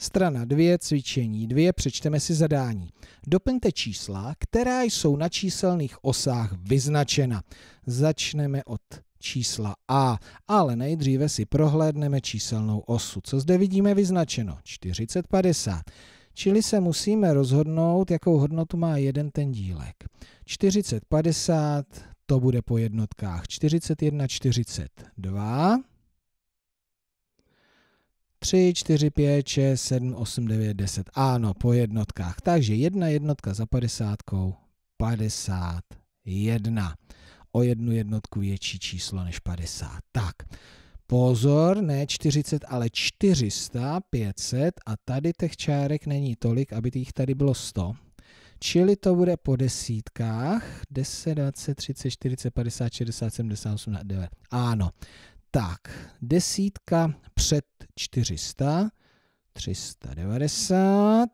Strana 2, cvičení 2, přečteme si zadání. Doplňte čísla, která jsou na číselných osách vyznačena. Začneme od čísla A, ale nejdříve si prohlédneme číselnou osu. Co zde vidíme vyznačeno? 40-50. Čili se musíme rozhodnout, jakou hodnotu má jeden ten dílek. 40-50, to bude po jednotkách. 41-42 3, 4, 5, 6, 7, 8, 9, 10. Ano, po jednotkách. Takže jedna jednotka za padesátkou, 51. O jednu jednotku větší číslo než 50. Tak, pozor, ne 40, ale 400, 500 a tady těch čárek není tolik, aby těch tady bylo 100. Čili to bude po desítkách. 10, 20, 30, 40, 50, 60, 70, 80, 9. Ano. Tak, desítka před 400, 390,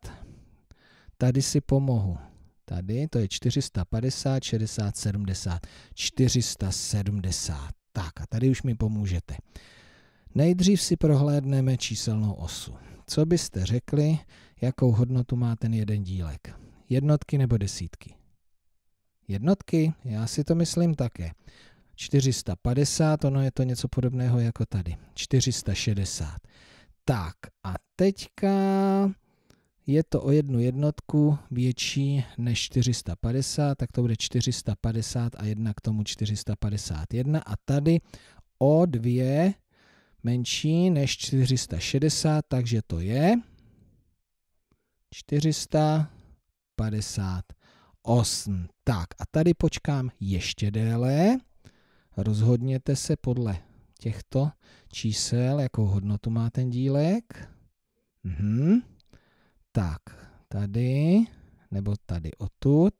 tady si pomohu. Tady to je 450, 60, 70, 470. Tak a tady už mi pomůžete. Nejdřív si prohlédneme číselnou osu. Co byste řekli, jakou hodnotu má ten jeden dílek? Jednotky nebo desítky? Jednotky, já si to myslím také. 450, ono je to něco podobného jako tady, 460. Tak a teďka je to o jednu jednotku větší než 450, tak to bude 450 a jedna k tomu 451 a tady o dvě menší než 460, takže to je 458. Tak a tady počkám ještě déle. Rozhodněte se podle těchto čísel, jakou hodnotu má ten dílek. Mhm. Tak, tady, nebo tady odtud.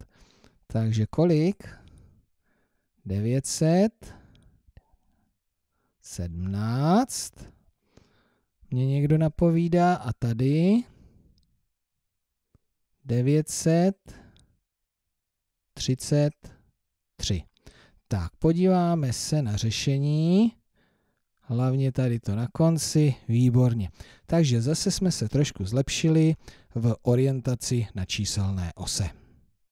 Takže kolik? 900 17 mě někdo napovídá a tady 933. Tak, podíváme se na řešení. Hlavně tady to na konci, výborně. Takže zase jsme se trošku zlepšili v orientaci na číselné ose.